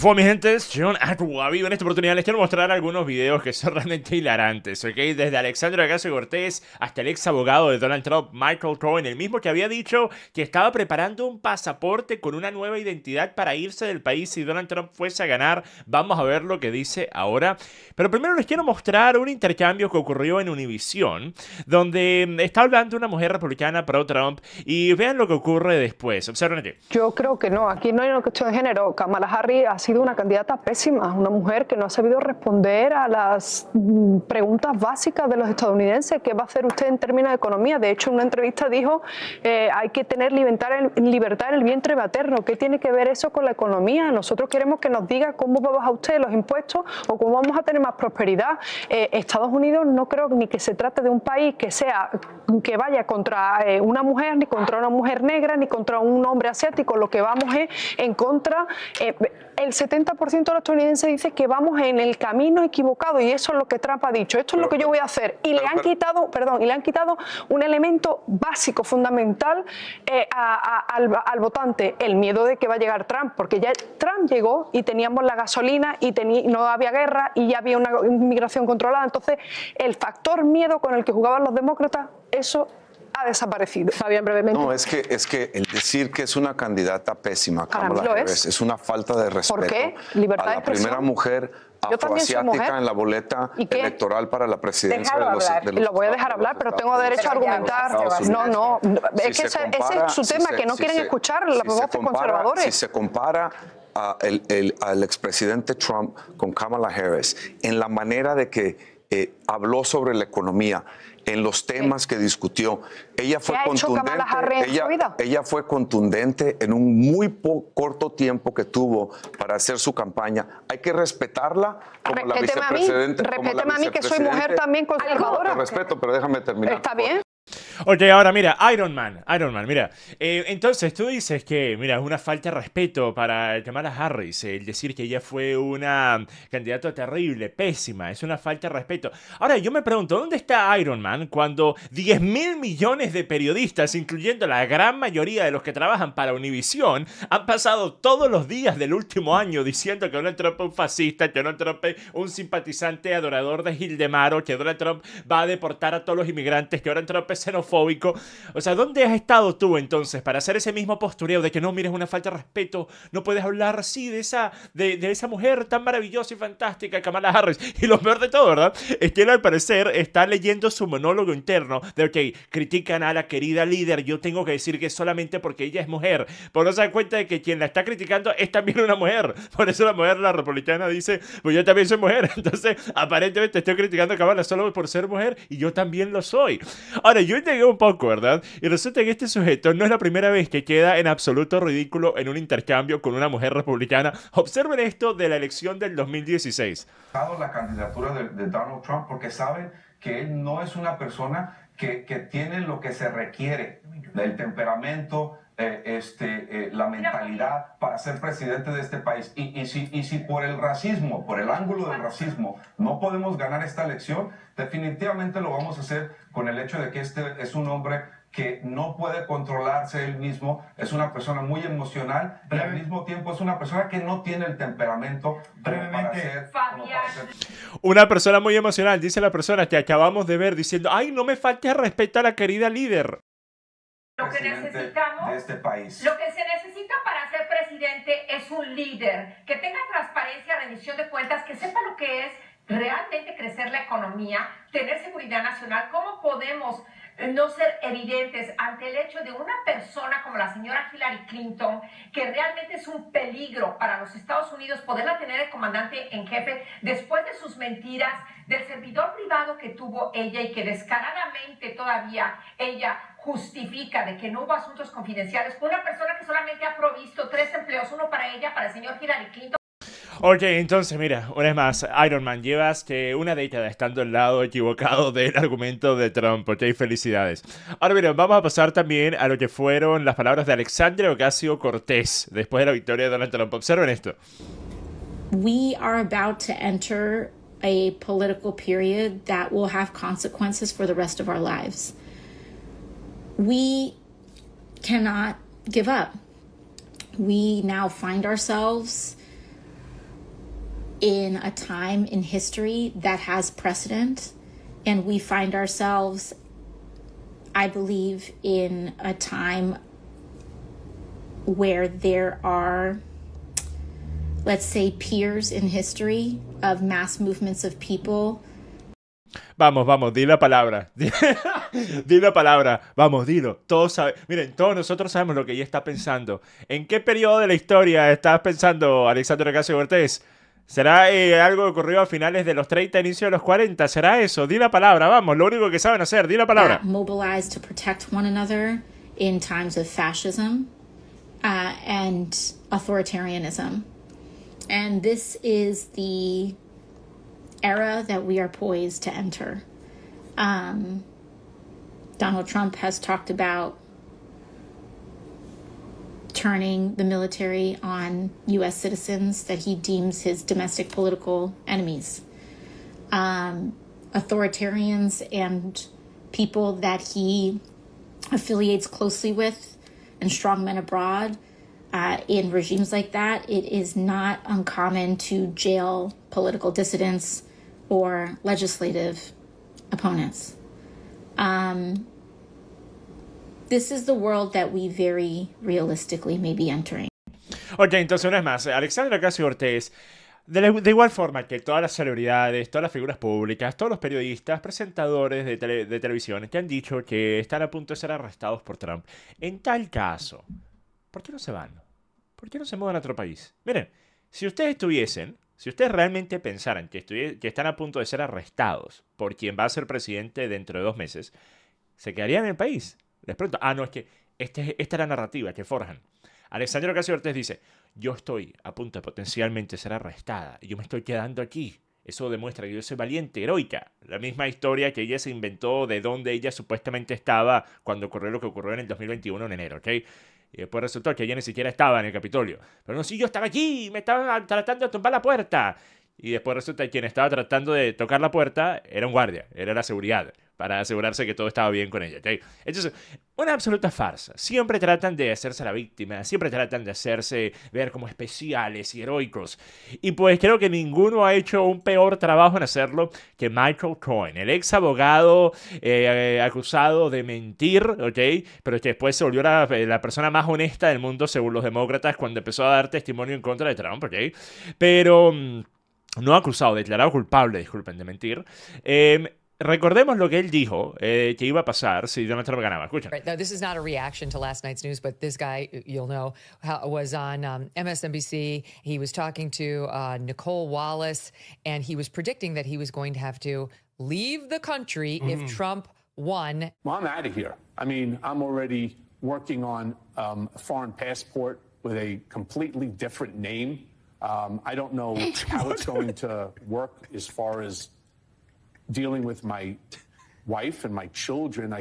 fue mi gente? John En esta oportunidad les quiero mostrar algunos videos que son realmente hilarantes, ¿ok? Desde Alexandra y Cortés hasta el ex abogado de Donald Trump, Michael Cohen, el mismo que había dicho que estaba preparando un pasaporte con una nueva identidad para irse del país si Donald Trump fuese a ganar. Vamos a ver lo que dice ahora. Pero primero les quiero mostrar un intercambio que ocurrió en Univision, donde mm, está hablando una mujer republicana pro Trump y vean lo que ocurre después. Observen Yo creo que no, aquí no hay una cuestión de género. Kamala Harris sido una candidata pésima, una mujer que no ha sabido responder a las mm, preguntas básicas de los estadounidenses. ¿Qué va a hacer usted en términos de economía? De hecho, en una entrevista dijo, eh, hay que tener libertad en, el vientre materno. ¿Qué tiene que ver eso con la economía? Nosotros queremos que nos diga cómo va a bajar usted los impuestos o cómo vamos a tener más prosperidad. Eh, Estados Unidos no creo ni que se trate de un país que sea que vaya contra eh, una mujer, ni contra una mujer negra, ni contra un hombre asiático. Lo que vamos es en contra... Eh, el 70% de los estadounidenses dice que vamos en el camino equivocado y eso es lo que Trump ha dicho, esto es lo que yo voy a hacer. Y le han quitado, perdón, y le han quitado un elemento básico, fundamental eh, al, al, votante, el miedo de que va a llegar Trump, porque ya Trump llegó y teníamos la gasolina y no había guerra y ya había una inmigración controlada. Entonces, el factor miedo con el que jugaban los demócratas, eso ha desaparecido. Fabián, brevemente. No, es que, es que el decir que es una candidata pésima, Kamala Harris, es. una falta de respeto. ¿Por qué? Libertad a la primera mujer afroasiática en la boleta electoral para la presidencia de los, Lo voy a dejar hablar, pero tengo derecho a argumentar. No, no, es que ese, es su tema, que no quieren escuchar las voces conservadores. Si se compara a al expresidente Trump con Kamala Harris en la manera de que eh, habló sobre la economía, en los temas que discutió. Ella fue, contundente, ella, ella, fue contundente en un muy corto tiempo que tuvo para hacer su campaña. Hay que respetarla como la vicepresidenta. Respéteme a mí, que soy mujer también conservadora. Te respeto, pero déjame terminar. Está bien. Ok, ahora mira, Iron Man, Iron Man, mira. Eh, entonces tú dices que, mira, es una falta de respeto para Kamala Harris el decir que ella fue una candidata terrible, pésima, es una falta de respeto. Ahora yo me pregunto, ¿dónde está Iron Man cuando 10 mil millones de periodistas, incluyendo la gran mayoría de los que trabajan para Univision, han pasado todos los días del último año diciendo que Donald Trump es un fascista, que Donald Trump es un simpatizante adorador de Gildemaro, que Donald Trump va a deportar a todos los inmigrantes, que Donald Trump se nos fóbico, O sea, ¿dónde has estado tú entonces para hacer ese mismo postureo de que no mires una falta de respeto, no puedes hablar así de esa, de, de esa mujer tan maravillosa y fantástica, Kamala Harris? Y lo peor de todo, ¿verdad? Es que él al parecer está leyendo su monólogo interno de, ok, critican a la querida líder, yo tengo que decir que solamente porque ella es mujer, pero no se dan cuenta de que quien la está criticando es también una mujer. Por eso la mujer, la republicana, dice, pues yo también soy mujer. Entonces, aparentemente estoy criticando a Kamala solo por ser mujer y yo también lo soy. Ahora, yo he un poco, ¿verdad? Y resulta que este sujeto no es la primera vez que queda en absoluto ridículo en un intercambio con una mujer republicana. Observen esto de la elección del 2016. La candidatura de, Donald Trump porque saben que él no es una persona que, tiene lo que se requiere, del temperamento, eh, este, eh, la mentalidad para ser presidente de este país. Y, si, por el racismo, por el ángulo del racismo, no podemos ganar esta elección, definitivamente lo vamos a hacer con el hecho de que este es un hombre que no puede controlarse él mismo, es una persona muy emocional, pero al mismo tiempo es una persona que no tiene el temperamento brevemente. Ser, Una persona muy emocional, dice la persona que acabamos de ver diciendo, ay, no me falte respeto respetar a la querida líder lo que necesitamos este país. Lo que se necesita para ser presidente es un líder que tenga transparencia, rendición de cuentas, que sepa lo que es realmente crecer la economía, tener seguridad nacional. ¿Cómo podemos eh, no ser evidentes ante el hecho de una persona como la señora Hillary Clinton, que realmente es un peligro para los Estados Unidos poderla tener el comandante en jefe después de sus mentiras, del servidor privado que tuvo ella y que descaradamente todavía ella justifica de que no hubo asuntos confidenciales con una persona que solamente ha provisto tres empleos, uno para ella, para el señor Hillary quinto. Ok, entonces mira, una vez más, Iron Man, llevas que una década estando al lado equivocado del argumento de Trump, ok, felicidades. Ahora miren, vamos a pasar también a lo que fueron las palabras de Alexandria Ocasio Cortés después de la victoria de Donald Trump. Observen esto. We are about to enter a political period that will have consequences for the rest of our lives. we cannot give up. We now find ourselves in a time in history that has precedent, and we find ourselves, I believe, in a time where there are, let's say, peers in history of mass movements of people Vamos, vamos, di la palabra. di la palabra. Vamos, dilo. Todos saben, Miren, todos nosotros sabemos lo que ella está pensando. ¿En qué periodo de la historia estás pensando, Alexandra casio Cortés? ¿Será eh, algo que ocurrió a finales de los 30, inicio de los 40? ¿Será eso? Di la palabra, vamos, lo único que saben hacer, di la palabra. to protect one another in times of fascism uh, and authoritarianism. And this is era that we are poised to enter. Um, Donald Trump has talked about turning the military on U.S. citizens that he deems his domestic political enemies. Um, authoritarians and people that he affiliates closely with and strongmen abroad. Uh, in regimes like that, it is not uncommon to jail political dissidents or legislative opponents. Um, this is the world that we very realistically may be entering. Ok, entonces una vez más, Alexandra casio Ortiz. de, igual forma que todas las celebridades, todas las figuras públicas, todos los periodistas, presentadores de, de televisión que han dicho que están a punto de ser arrestados por Trump, en tal caso, ¿por qué no se van? ¿Por qué no se mudan a otro país? Miren, si ustedes estuviesen si ustedes realmente pensaran que, están a punto de ser arrestados por quien va a ser presidente dentro de dos meses, se quedarían en el país. Les pregunto, ah, no, es que este, esta es la narrativa que forjan. Alexandra Ocasio dice, yo estoy a punto de potencialmente ser arrestada y yo me estoy quedando aquí. Eso demuestra que yo soy valiente, heroica. La misma historia que ella se inventó de donde ella supuestamente estaba cuando ocurrió lo que ocurrió en el 2021 en enero, ¿ok? Y después resultó que ella ni siquiera estaba en el Capitolio. Pero no, si yo estaba aquí, me estaban tratando de tumbar la puerta. Y después resulta que quien estaba tratando de tocar la puerta era un guardia, era la seguridad para asegurarse que todo estaba bien con ella. Entonces, una absoluta farsa. Siempre tratan de hacerse la víctima, siempre tratan de hacerse ver como especiales y heroicos. Y pues creo que ninguno ha hecho un peor trabajo en hacerlo que Michael Cohen, el ex abogado eh, acusado de mentir, ¿ok? Pero que después se volvió eh, la, persona más honesta del mundo, según los demócratas, cuando empezó a dar testimonio en contra de Trump, ¿ok? Pero mm, no acusado, declarado culpable, disculpen de mentir, eh, recordemos lo que él dijo eh, que iba a pasar si Donald Trump ganaba. Right. Now, this is not a reaction to last night's news, but this guy, you'll know, was on um, MSNBC. He was talking to uh, Nicole Wallace, and he was predicting that he was going to have to leave the country mm. if mm-hmm. Trump won. Well, I'm out of here. I mean, I'm already working on um, a foreign passport with a completely different name. Um, I don't know how it's going to work as far as dealing with my wife and my children.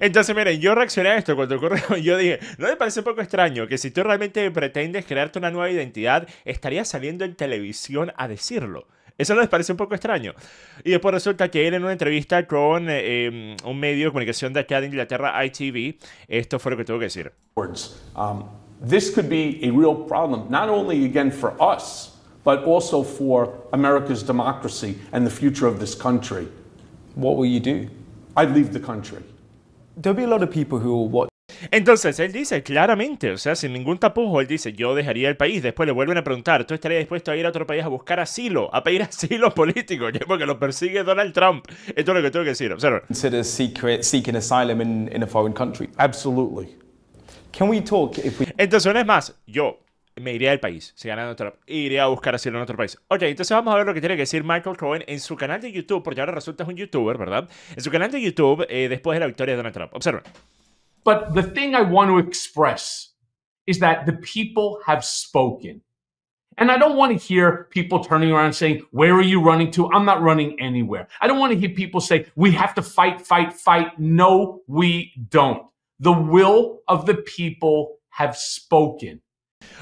entonces, miren, yo reaccioné a esto cuando ocurrió. Yo dije, ¿no me parece un poco extraño que si tú realmente pretendes crearte una nueva identidad, estarías saliendo en televisión a decirlo? Eso les parece un poco extraño. Y después resulta que él en una entrevista con eh, em, un medio de comunicación de acá de Inglaterra, ITV, esto fue lo que tuvo que decir. Um, this could be a real problem, not only again us, but also for America's democracy and the future of this country. What will you do? I'd leave the country. Habrá be a lot of people who Entonces él dice claramente, o sea, sin ningún tapujo, él dice, yo dejaría el país. Después le vuelven a preguntar, ¿tú estarías dispuesto a ir a otro país a buscar asilo, a pedir asilo político? Porque lo persigue Donald Trump. Esto es lo que tengo que decir. Observa. Consider seeking asylum in, in a foreign country. Absolutely. Can we talk if we... Entonces, una vez más, yo me iría del país. Si gana otro, e iría a buscar asilo en otro país. Ok, entonces vamos a ver lo que tiene que decir Michael Cohen en su canal de YouTube, porque ahora resulta es un youtuber, ¿verdad? En su canal de YouTube eh, después de la victoria de Donald Trump. Observen. But the thing I want to express is that the people have spoken. And I don't want to hear people turning around saying, Where are you running to? I'm not running anywhere. I don't want to hear people say, We have to fight, fight, fight. No, we don't. The will of the people have spoken.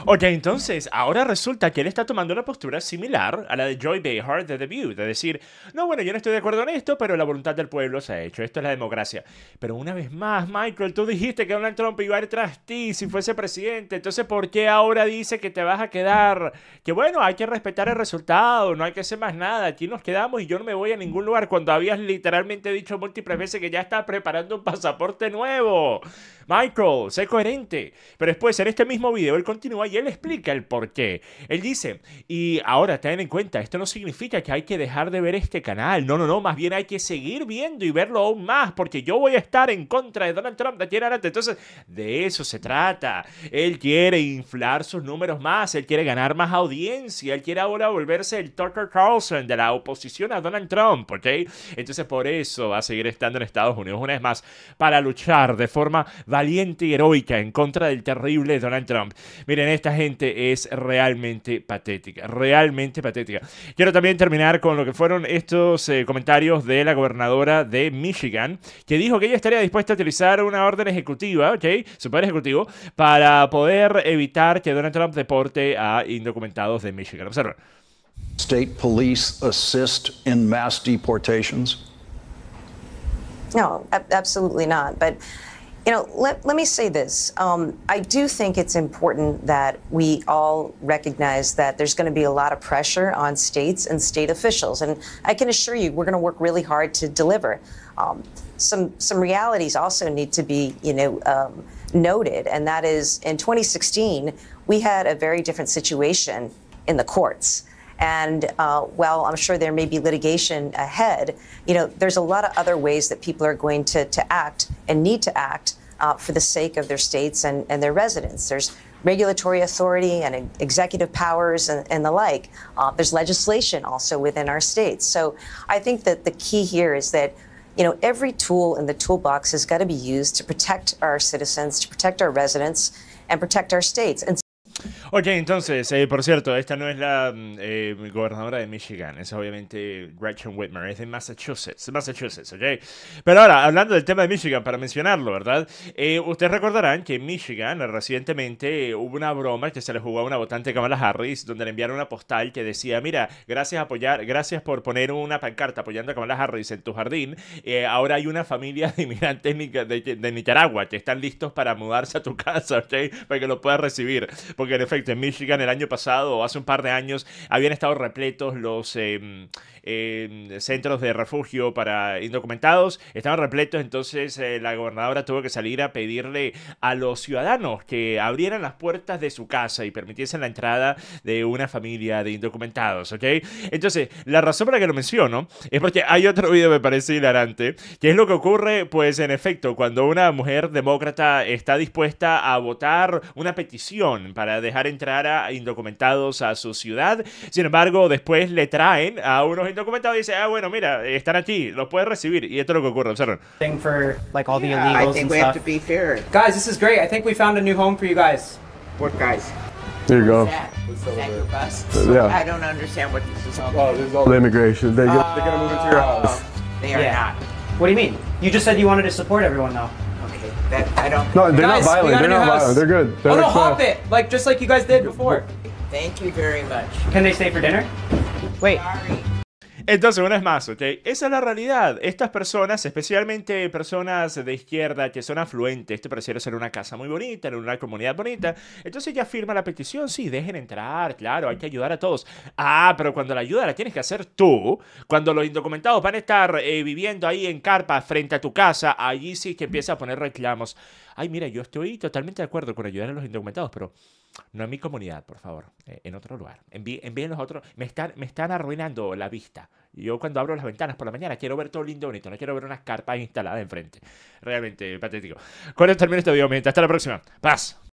Ok, entonces, ahora resulta que él está tomando una postura similar a la de Joy Behar de The View, de decir, no, bueno, yo no estoy de acuerdo en esto, pero la voluntad del pueblo se ha hecho, esto es la democracia. Pero una vez más, Michael, tú dijiste que Donald Trump iba a ir tras ti si fuese presidente, entonces, ¿por qué ahora dice que te vas a quedar? Que bueno, hay que respetar el resultado, no hay que hacer más nada, aquí nos quedamos y yo no me voy a ningún lugar cuando habías literalmente dicho múltiples veces que ya estás preparando un pasaporte nuevo. Michael, sé coherente. Pero después, en este mismo video, él continúa y él explica el por qué. Él dice, y ahora ten en cuenta, esto no significa que hay que dejar de ver este canal. No, no, no, más bien hay que seguir viendo y verlo aún más, porque yo voy a estar en contra de Donald Trump de aquí en adelante. Entonces, de eso se trata. Él quiere inflar sus números más, él quiere ganar más audiencia, él quiere ahora volverse el Tucker Carlson de la oposición a Donald Trump, ¿ok? Entonces, por eso va a seguir estando en Estados Unidos una vez más, para luchar de forma valiente y heroica en contra del terrible Donald Trump. Miren, esta gente es realmente patética, realmente patética. Quiero también terminar con lo que fueron estos eh, comentarios de la gobernadora de Michigan, que dijo que ella estaría dispuesta a utilizar una orden ejecutiva, ¿ok? Su poder ejecutivo, para poder evitar que Donald Trump deporte a indocumentados de Michigan. Observen. State police assist in mass deportations? No, absolutely not. But You know, let, let me say this. Um, I do think it's important that we all recognize that there's going to be a lot of pressure on states and state officials. And I can assure you, we're going to work really hard to deliver. Um, some, some realities also need to be, you know, um, noted. And that is in 2016, we had a very different situation in the courts. And uh, while I'm sure there may be litigation ahead, you know, there's a lot of other ways that people are going to, to act and need to act uh, for the sake of their states and, and their residents. There's regulatory authority and executive powers and, and the like. Uh, there's legislation also within our states. So I think that the key here is that you know every tool in the toolbox has got to be used to protect our citizens, to protect our residents, and protect our states. And Oye, entonces, eh, por cierto, esta no es la mm, eh, gobernadora de Michigan, es obviamente Gretchen Whitmer, es de Massachusetts, Massachusetts, ok. Pero ahora, hablando del tema de Michigan, para mencionarlo, ¿verdad? Eh, ustedes recordarán que en Michigan recientemente hubo una broma que se le jugó a una votante Kamala Harris, donde le enviaron una postal que decía, mira, gracias, apoyar, gracias por poner una pancarta apoyando a Kamala Harris en tu jardín, eh, ahora hay una familia de inmigrantes de, Nicaragua que están listos para mudarse a tu casa, ok, para que lo puedas recibir, porque en efecto en Michigan el año pasado o hace un par de años habían estado repletos los em, em, centros de refugio para indocumentados, estaban repletos, entonces eh, la gobernadora tuvo que salir a pedirle a los ciudadanos que abrieran las puertas de su casa y permitiesen la entrada de una familia de indocumentados, ¿ok? Entonces, la razón por la que lo menciono es porque hay otro video, me parece hilarante, que es lo que ocurre, pues en efecto, cuando una mujer demócrata está dispuesta a votar una petición para dejar entrar a indocumentados a su ciudad. Sin embargo, después le traen a unos indocumentados y dice, ah, bueno, mira, están aquí, los puedes recibir. Y esto es lo que ocurre, observen. For, like, all the illegals I think and we stuff. have to be fair. Guys, this is great. I think we found a new home for you guys. What guys? There you go. What's uh, yeah. I don't understand what this is all about. Oh, this is all the immigration. They, uh, they're going to move into your oh, house. They are yeah. not. What do you mean? You just said you wanted to support everyone, though. That I don't. No, they're guys, not violent. They're not violent. They're good. They're oh uh, no, hop it like just like you guys did before. Thank you very much. Can they stay for dinner? Wait. Sorry. Entonces, una vez más, ¿ok? Esa es la realidad. Estas personas, especialmente personas de izquierda que son afluentes, te pareciera ser una casa muy bonita, en una comunidad bonita, entonces ya firma la petición, sí, dejen entrar, claro, hay que ayudar a todos. Ah, pero cuando la ayuda la tienes que hacer tú, cuando los indocumentados van a estar eh, viviendo ahí en carpa frente a tu casa, allí sí que empieza a poner reclamos. Ay, mira, yo estoy totalmente de acuerdo con ayudar a los indocumentados, pero no en mi comunidad, por favor, eh, en otro lugar. Envíenlos envíen los otros. Me están, me están arruinando la vista. Yo cuando abro las ventanas por la mañana quiero ver todo lindo y bonito, no quiero ver unas carpas instaladas enfrente. Realmente patético. Con esto termino este video, mientras Hasta la próxima. Paz.